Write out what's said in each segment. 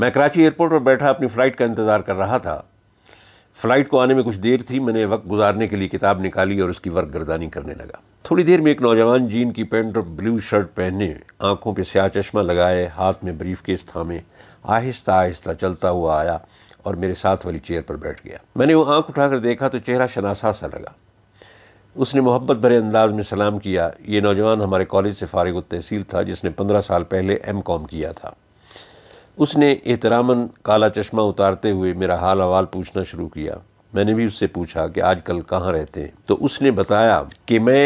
मैं कराची एयरपोर्ट पर बैठा अपनी फ़्लाइट का इंतज़ार कर रहा था फ़्लाइट को आने में कुछ देर थी मैंने वक्त गुजारने के लिए किताब निकाली और उसकी वर्क गर्दानी करने लगा थोड़ी देर में एक नौजवान जीन की पैंट और ब्लू शर्ट पहने आंखों पर स्या चश्मा लगाए हाथ में ब्रीफ केस थामे आहिस्ता आहिस्ता चलता हुआ आया और मेरे साथ वाली चेयर पर बैठ गया मैंने वो आँख उठाकर देखा तो चेहरा शनासा सा लगा उसने मोहब्बत भरे अंदाज में सलाम किया ये नौजवान हमारे कॉलेज से फारग तहसील था जिसने पंद्रह साल पहले एम कॉम किया था उसने एहतरामन काला चश्मा उतारते हुए मेरा हाल हवाल पूछना शुरू किया मैंने भी उससे पूछा कि आजकल कहाँ रहते हैं तो उसने बताया कि मैं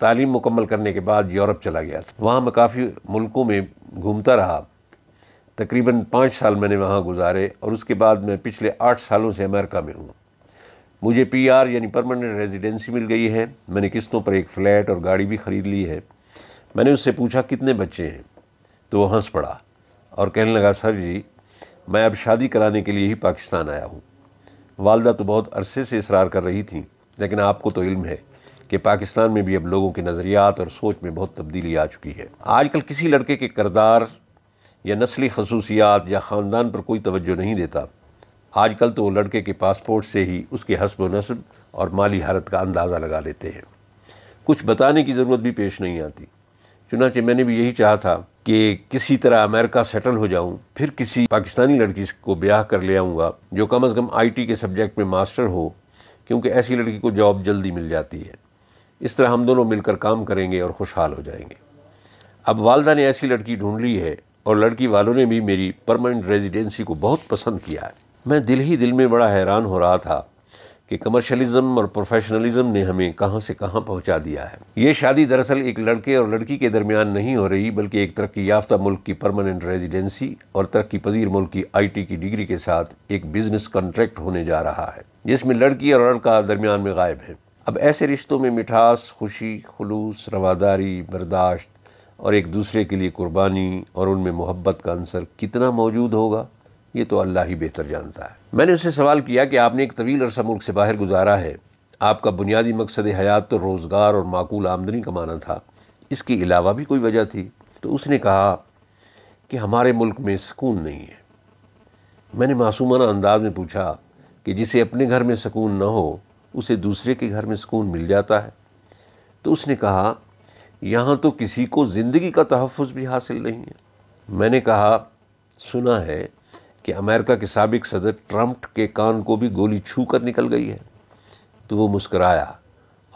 तालीम मुकम्मल करने के बाद यूरोप चला गया था वहाँ मैं काफ़ी मुल्कों में घूमता रहा तकरीबन पाँच साल मैंने वहाँ गुजारे और उसके बाद मैं पिछले आठ सालों से अमेरिका में हूँ मुझे पीआर यानी परमानेंट रेजिडेंसी मिल गई है मैंने किस्तों पर एक फ़्लैट और गाड़ी भी ख़रीद ली है मैंने उससे पूछा कितने बच्चे हैं तो वह हंस पड़ा और कहने लगा सर जी मैं अब शादी कराने के लिए ही पाकिस्तान आया हूँ वालदा तो बहुत अरसे से इसरार कर रही थी लेकिन आपको तो इल्म है कि पाकिस्तान में भी अब लोगों के नज़रियात और सोच में बहुत तब्दीली आ चुकी है आजकल किसी लड़के के करदार या नस्ली खसूसियात या ख़ानदान पर कोई तवज्जो नहीं देता आजकल तो वो लड़के के पासपोर्ट से ही उसके हसब नस्ब और माली हालत का अंदाज़ा लगा लेते हैं कुछ बताने की ज़रूरत भी पेश नहीं आती चुनाचे मैंने भी यही चाहा था कि किसी तरह अमेरिका सेटल हो जाऊं फिर किसी पाकिस्तानी लड़की को ब्याह कर ले आऊँगा जो कम अज़ कम आईटी के सब्जेक्ट में मास्टर हो क्योंकि ऐसी लड़की को जॉब जल्दी मिल जाती है इस तरह हम दोनों मिलकर काम करेंगे और खुशहाल हो जाएंगे अब वालदा ने ऐसी लड़की ढूंढ ली है और लड़की वालों ने भी मेरी परमानेंट रेजिडेंसी को बहुत पसंद किया है मैं दिल ही दिल में बड़ा हैरान हो रहा था कि कमर्शलिज्म और प्रोफेशनलिज्म ने हमें कहां से कहां पहुंचा दिया है ये शादी दरअसल एक लड़के और लड़की के दरमियान नहीं हो रही बल्कि एक तरक्की याफ्ता मुल्क की परमानेंट रेजिडेंसी और तरक्की पजीर मुल्क की आईटी की डिग्री के साथ एक बिजनेस कॉन्ट्रैक्ट होने जा रहा है जिसमें लड़की और लड़का दरमियान में गायब है अब ऐसे रिश्तों में मिठास खुशी खलूस रवादारी बर्दाश्त और एक दूसरे के लिए कुर्बानी और उनमें मोहब्बत का अंसर कितना मौजूद होगा ये तो अल्लाह ही बेहतर जानता है मैंने उससे सवाल किया कि आपने एक तवील अरसा मुल्क से बाहर गुजारा है आपका बुनियादी मकसद हयात तो रोज़गार और माकूल आमदनी कमाना था इसके अलावा भी कोई वजह थी तो उसने कहा कि हमारे मुल्क में सुकून नहीं है मैंने मासूमाना अंदाज में पूछा कि जिसे अपने घर में सुकून ना हो उसे दूसरे के घर में सुकून मिल जाता है तो उसने कहा यहाँ तो किसी को ज़िंदगी का तहफ़ भी हासिल नहीं है मैंने कहा सुना है कि अमेरिका के सबक सदर ट्रंप के कान को भी गोली छू कर निकल गई है तो वो मुस्कराया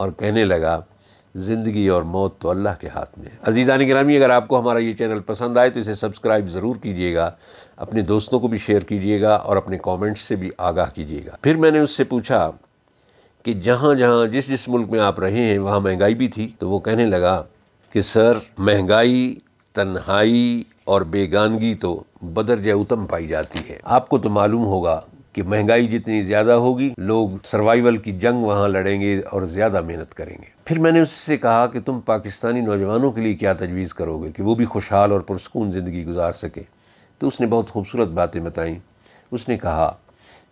और कहने लगा ज़िंदगी और मौत तो अल्लाह के हाथ में है अजीज़ान ग्रामी अगर आपको हमारा ये चैनल पसंद आए तो इसे सब्सक्राइब ज़रूर कीजिएगा अपने दोस्तों को भी शेयर कीजिएगा और अपने कमेंट्स से भी आगाह कीजिएगा फिर मैंने उससे पूछा कि जहाँ जहाँ जिस जिस मुल्क में आप रहे हैं वहाँ महंगाई भी थी तो वो कहने लगा कि सर महंगाई तन्हाई और बेगानगी तो बदरज उत्तम पाई जाती है आपको तो मालूम होगा कि महंगाई जितनी ज़्यादा होगी लोग सर्वाइवल की जंग वहाँ लड़ेंगे और ज़्यादा मेहनत करेंगे फिर मैंने उससे कहा कि तुम पाकिस्तानी नौजवानों के लिए क्या तजवीज़ करोगे कि वो भी खुशहाल और पुरस्कून ज़िंदगी गुजार सके तो उसने बहुत खूबसूरत बातें बताई उसने कहा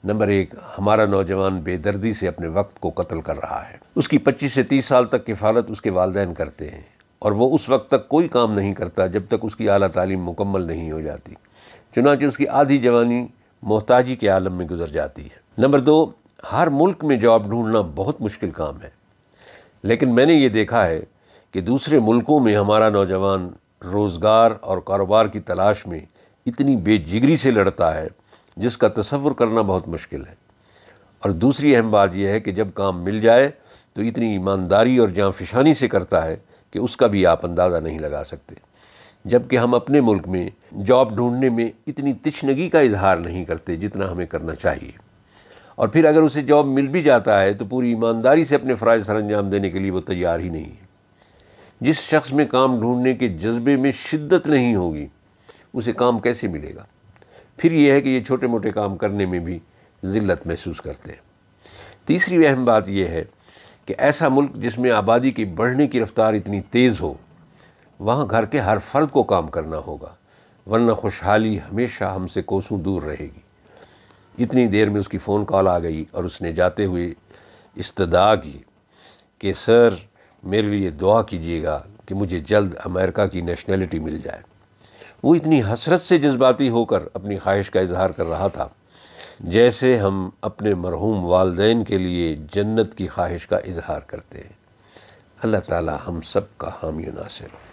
नंबर एक हमारा नौजवान बेदर्दी से अपने वक्त को कत्ल कर रहा है उसकी पच्चीस से तीस साल तक किफ़ालत उसके वालदेन करते हैं और वो उस वक्त तक कोई काम नहीं करता जब तक उसकी अली तालीम मुकम्मल नहीं हो जाती चुनाच उसकी आधी जवानी मोहताजी के आलम में गुजर जाती है नंबर दो हर मुल्क में जॉब ढूंढना बहुत मुश्किल काम है लेकिन मैंने ये देखा है कि दूसरे मुल्कों में हमारा नौजवान रोज़गार और कारोबार की तलाश में इतनी बेजिगरी से लड़ता है जिसका तस्वुर करना बहुत मुश्किल है और दूसरी अहम बात यह है कि जब काम मिल जाए तो इतनी ईमानदारी और जाँफिशानी से करता है कि उसका भी आप अंदाज़ा नहीं लगा सकते जबकि हम अपने मुल्क में जॉब ढूंढने में इतनी तिश्नगी का इजहार नहीं करते जितना हमें करना चाहिए और फिर अगर उसे जॉब मिल भी जाता है तो पूरी ईमानदारी से अपने फ़राज सर अंजाम देने के लिए वो तैयार ही नहीं है जिस शख्स में काम ढूंढने के जज्बे में शिद्दत नहीं होगी उसे काम कैसे मिलेगा फिर यह है कि ये छोटे मोटे काम करने में भी ज़िल्लत महसूस करते हैं तीसरी अहम बात यह है कि ऐसा मुल्क जिसमें आबादी के बढ़ने की रफ़्तार इतनी तेज़ हो वहाँ घर के हर फर्द को काम करना होगा वरना खुशहाली हमेशा हमसे कोसों दूर रहेगी इतनी देर में उसकी फ़ोन कॉल आ गई और उसने जाते हुए इस्तदा की कि सर मेरे लिए दुआ कीजिएगा कि मुझे जल्द अमेरिका की नेशनलिटी मिल जाए वो इतनी हसरत से जज्बाती होकर अपनी ख्वाहिश का इजहार कर रहा था जैसे हम अपने मरहूम वालदेन के लिए जन्नत की ख्वाहिश का इजहार करते हैं अल्लाह ताला हम सब का हामी नासिर हो